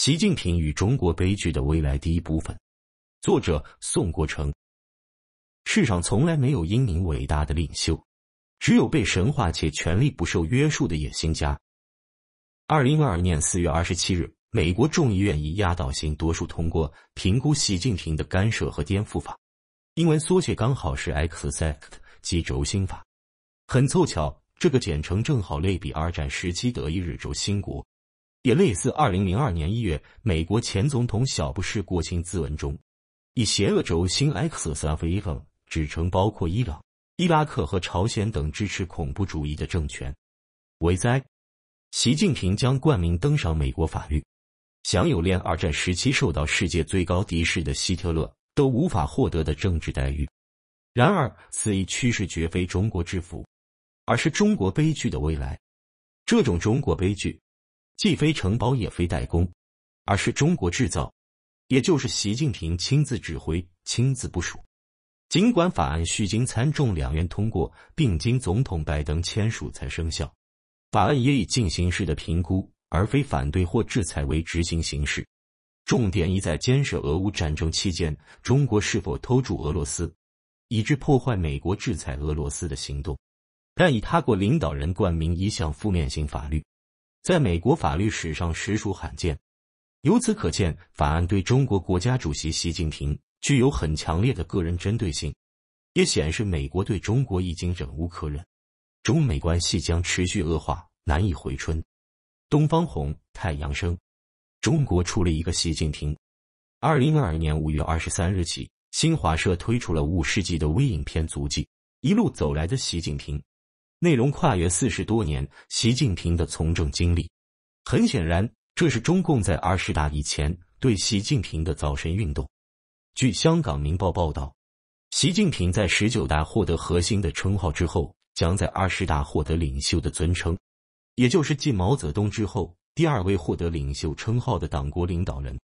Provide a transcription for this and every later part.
习近平与中国悲剧的未来第一部分，作者宋国成。世上从来没有英明伟大的领袖，只有被神化且权力不受约束的野心家。二零二二年四月二十七日，美国众议院以压倒性多数通过评估习近平的干涉和颠覆法，英文缩写刚好是 XACT，即轴心法。很凑巧，这个简称正好类比二战时期德意日轴心国。也类似，二零零二年一月，美国前总统小布什国情自文中，以“邪恶轴心 ”（Axis of Evil） 指称包括伊朗、伊拉克和朝鲜等支持恐怖主义的政权。为灾，习近平将冠名登上美国法律，享有连二战时期受到世界最高敌视的希特勒都无法获得的政治待遇。然而，此一趋势绝非中国之福，而是中国悲剧的未来。这种中国悲剧。既非承包也非代工，而是中国制造，也就是习近平亲自指挥、亲自部署。尽管法案需经参众两院通过，并经总统拜登签署才生效，法案也以进行式的评估而非反对或制裁为执行形式，重点意在监视俄乌战争期间中国是否偷助俄罗斯，以致破坏美国制裁俄罗斯的行动。但以他国领导人冠名一项负面性法律。在美国法律史上实属罕见，由此可见，法案对中国国家主席习近平具有很强烈的个人针对性，也显示美国对中国已经忍无可忍，中美关系将持续恶化，难以回春。东方红，太阳升，中国出了一个习近平。二零二二年五月二十三日起，新华社推出了五世纪的微影片足迹，一路走来的习近平。内容跨越四十多年，习近平的从政经历。很显然，这是中共在二十大以前对习近平的造神运动。据香港《明报》报道，习近平在十九大获得核心的称号之后，将在二十大获得领袖的尊称，也就是继毛泽东之后第二位获得领袖称号的党国领导人。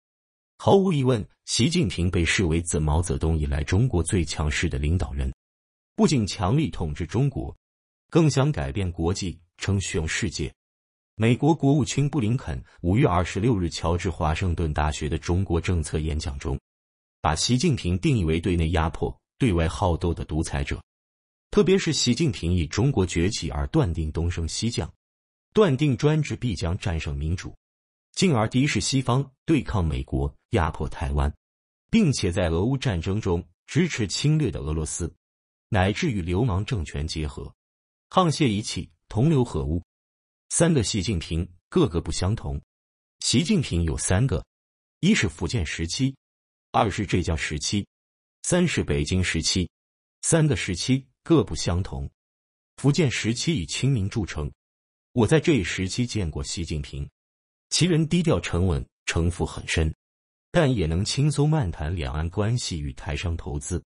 毫无疑问，习近平被视为自毛泽东以来中国最强势的领导人，不仅强力统治中国。更想改变国际称雄世界。美国国务卿布林肯五月二十六日乔治华盛顿大学的中国政策演讲中，把习近平定义为对内压迫、对外好斗的独裁者。特别是习近平以中国崛起而断定东升西降，断定专制必将战胜民主，进而敌视西方、对抗美国、压迫台湾，并且在俄乌战争中支持侵略的俄罗斯，乃至与流氓政权结合。沆瀣一气，同流合污。三个习近平，个个不相同。习近平有三个：一是福建时期，二是浙江时期，三是北京时期。三个时期各不相同。福建时期以亲民著称，我在这一时期见过习近平，其人低调沉稳，城府很深，但也能轻松漫谈两岸关系与台商投资。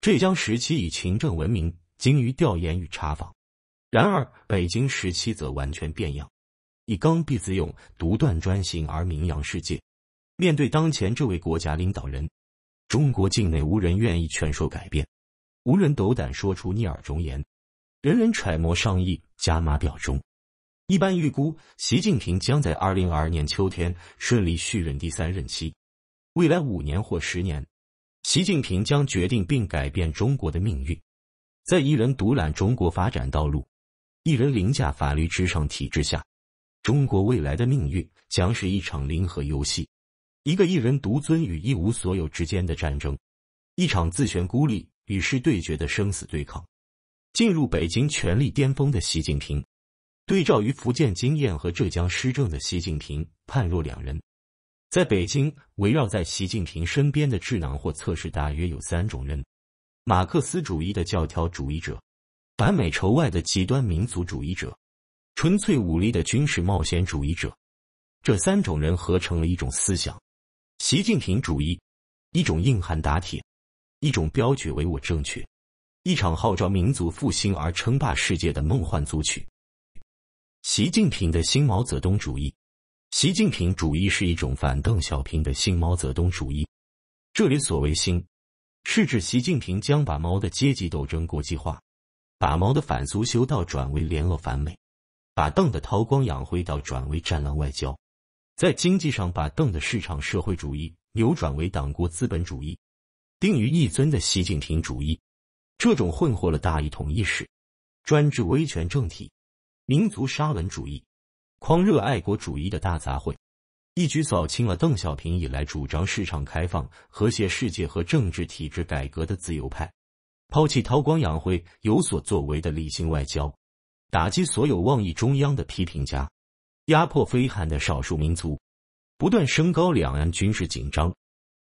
浙江时期以勤政闻名，精于调研与查访。然而，北京时期则完全变样，以刚愎自用、独断专行而名扬世界。面对当前这位国家领导人，中国境内无人愿意劝说改变，无人斗胆说出逆耳忠言，人人揣摩上意，加码表忠。一般预估，习近平将在二零二二年秋天顺利续任第三任期。未来五年或十年，习近平将决定并改变中国的命运，在一人独揽中国发展道路。一人凌驾法律之上，体制下，中国未来的命运将是一场零和游戏，一个一人独尊与一无所有之间的战争，一场自旋孤立与世对决的生死对抗。进入北京权力巅峰的习近平，对照于福建经验和浙江施政的习近平，判若两人。在北京围绕在习近平身边的智囊或测试大约有三种人：马克思主义的教条主义者。反美仇外的极端民族主义者，纯粹武力的军事冒险主义者，这三种人合成了一种思想：习近平主义，一种硬汉打铁，一种标举唯我正确，一场号召民族复兴而称霸世界的梦幻组曲。习近平的新毛泽东主义，习近平主义是一种反邓小平的新毛泽东主义。这里所谓“新”，是指习近平将把毛的阶级斗争国际化。把毛的反苏修道转为联俄反美，把邓的韬光养晦道转为战狼外交，在经济上把邓的市场社会主义扭转为党国资本主义，定于一尊的习近平主义，这种混合了大一统意识、专制威权政体、民族沙文主义、狂热爱国主义的大杂烩，一举扫清了邓小平以来主张市场开放、和谐世界和政治体制改革的自由派。抛弃韬光养晦、有所作为的理性外交，打击所有妄议中央的批评家，压迫非汉的少数民族，不断升高两岸军事紧张，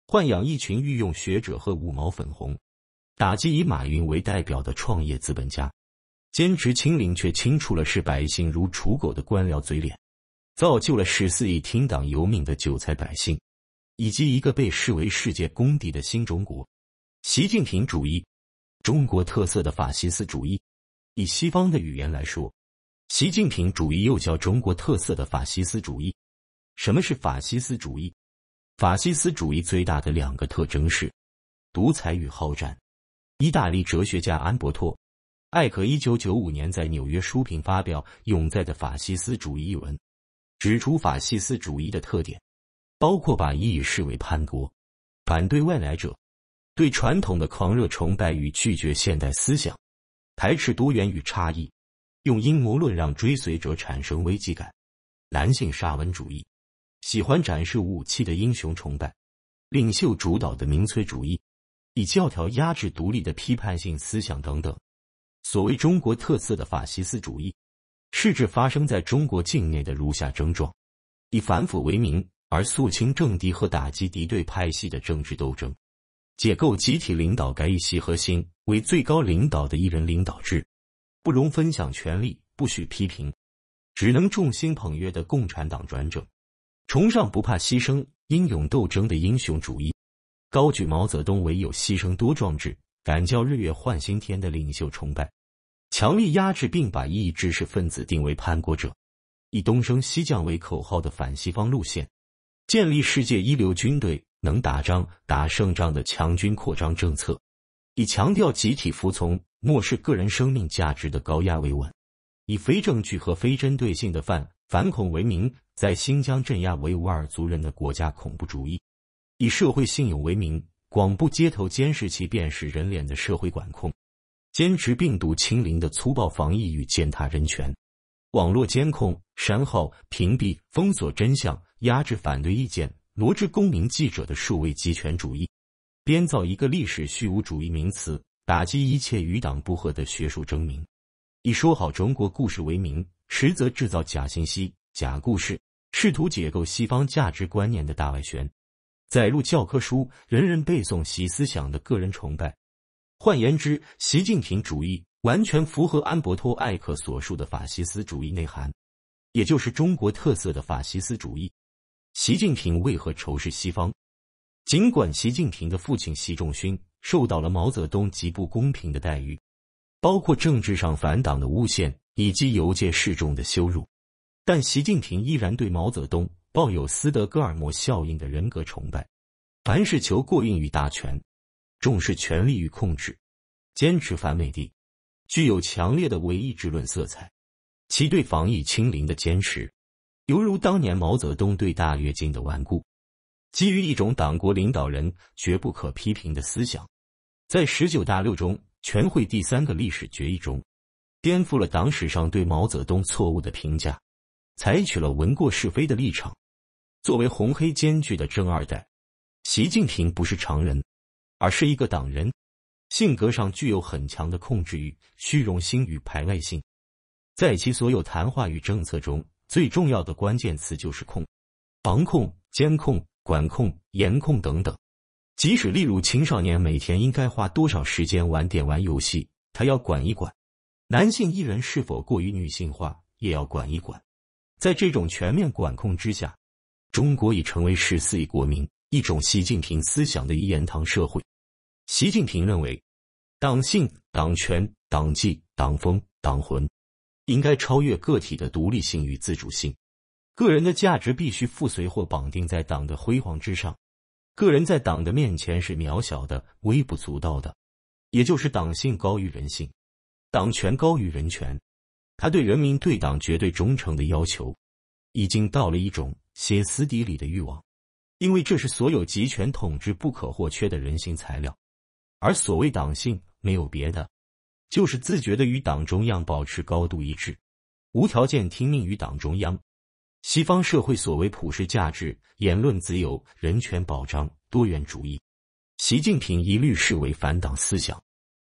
豢养一群御用学者和五毛粉红，打击以马云为代表的创业资本家，坚持清零却清除了视百姓如刍狗的官僚嘴脸，造就了十四亿听党由命的韭菜百姓，以及一个被视为世界公敌的新中国，习近平主义。中国特色的法西斯主义，以西方的语言来说，习近平主义又叫中国特色的法西斯主义。什么是法西斯主义？法西斯主义最大的两个特征是独裁与好战。意大利哲学家安伯托·艾克一九九五年在《纽约书评》发表《永在的法西斯主义》一文，指出法西斯主义的特点包括把意义视为叛国，反对外来者。对传统的狂热崇拜与拒绝现代思想，排斥多元与差异，用阴谋论让追随者产生危机感，男性沙文主义，喜欢展示武器的英雄崇拜，领袖主导的民粹主义，以教条压制独立的批判性思想等等。所谓中国特色的法西斯主义，是指发生在中国境内的如下症状：以反腐为名而肃清政敌和打击敌对派系的政治斗争。解构集体领导改以习核心为最高领导的一人领导制，不容分享权力，不许批评，只能众星捧月的共产党专政，崇尚不怕牺牲、英勇斗争的英雄主义，高举毛泽东“唯有牺牲多壮志，敢叫日月换新天”的领袖崇拜，强力压制并把异知识分子定为叛国者，以东升西降为口号的反西方路线，建立世界一流军队。能打仗、打胜仗的强军扩张政策，以强调集体服从、漠视个人生命价值的高压维稳；以非证据和非针对性的反反恐为名，在新疆镇压维吾尔族人的国家恐怖主义；以社会信用为名，广布街头监视器、辨识人脸的社会管控；坚持病毒清零的粗暴防疫与践踏人权；网络监控、删号、屏蔽、封锁真相、压制反对意见。挪织公民记者的数位集权主义，编造一个历史虚无主义名词，打击一切与党不合的学术争鸣，以说好中国故事为名，实则制造假信息、假故事，试图解构西方价值观念的大外宣，载入教科书、人人背诵习思想的个人崇拜。换言之，习近平主义完全符合安伯托·艾克所述的法西斯主义内涵，也就是中国特色的法西斯主义。习近平为何仇视西方？尽管习近平的父亲习仲勋受到了毛泽东极不公平的待遇，包括政治上反党的诬陷以及游街示众的羞辱，但习近平依然对毛泽东抱有斯德哥尔摩效应的人格崇拜。凡事求过硬与大权，重视权力与控制，坚持反美的，具有强烈的唯意之论色彩，其对防疫清零的坚持。犹如当年毛泽东对大跃进的顽固，基于一种党国领导人绝不可批评的思想，在十九大六中全会第三个历史决议中，颠覆了党史上对毛泽东错误的评价，采取了文过饰非的立场。作为红黑兼具的正二代，习近平不是常人，而是一个党人，性格上具有很强的控制欲、虚荣心与排外性，在其所有谈话与政策中。最重要的关键词就是控，防控、监控、管控、严控等等。即使例如青少年每天应该花多少时间玩点玩游戏，他要管一管；男性艺人是否过于女性化，也要管一管。在这种全面管控之下，中国已成为十四亿国民一种习近平思想的一言堂社会。习近平认为，党性、党权、党纪、党风、党魂。应该超越个体的独立性与自主性，个人的价值必须附随或绑定在党的辉煌之上。个人在党的面前是渺小的、微不足道的，也就是党性高于人性，党权高于人权。他对人民、对党绝对忠诚的要求，已经到了一种歇斯底里的欲望，因为这是所有集权统治不可或缺的人性材料，而所谓党性没有别的。就是自觉地与党中央保持高度一致，无条件听命于党中央。西方社会所谓普世价值、言论自由、人权保障、多元主义，习近平一律视为反党思想。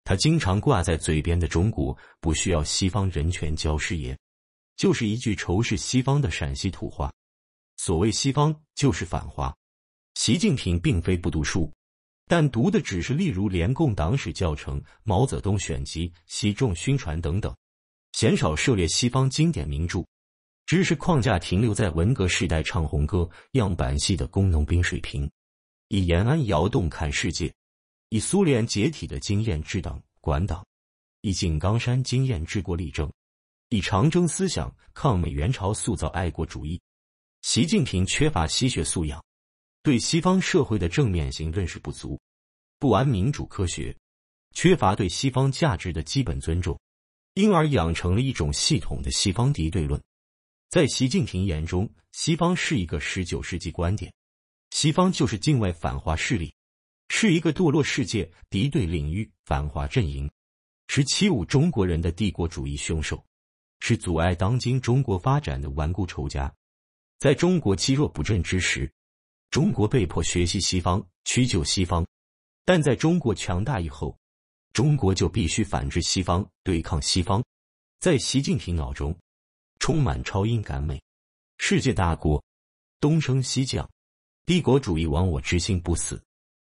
他经常挂在嘴边的“中国不需要西方人权教师爷”，就是一句仇视西方的陕西土话。所谓西方就是反华。习近平并非不读书。但读的只是例如《联共党史教程》《毛泽东选集》《习仲宣传》等等，鲜少涉猎西方经典名著，知识框架停留在文革时代唱红歌、样板戏的工农兵水平。以延安窑洞看世界，以苏联解体的经验治党管党，以井冈山经验治国立政，以长征思想、抗美援朝塑造爱国主义。习近平缺乏西学素养。对西方社会的正面性认识不足，不安民主科学，缺乏对西方价值的基本尊重，因而养成了一种系统的西方敌对论。在习近平眼中，西方是一个十九世纪观点，西方就是境外反华势力，是一个堕落世界、敌对领域、反华阵营，是七五中国人的帝国主义凶手，是阻碍当今中国发展的顽固仇家。在中国积弱不振之时。中国被迫学习西方，屈就西方，但在中国强大以后，中国就必须反制西方，对抗西方。在习近平脑中，充满“超英赶美、世界大国、东升西降、帝国主义亡我之心不死”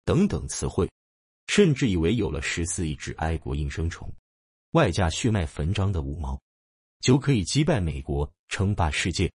等等词汇，甚至以为有了十四亿只爱国应声虫，外加血脉焚张的五毛，就可以击败美国，称霸世界。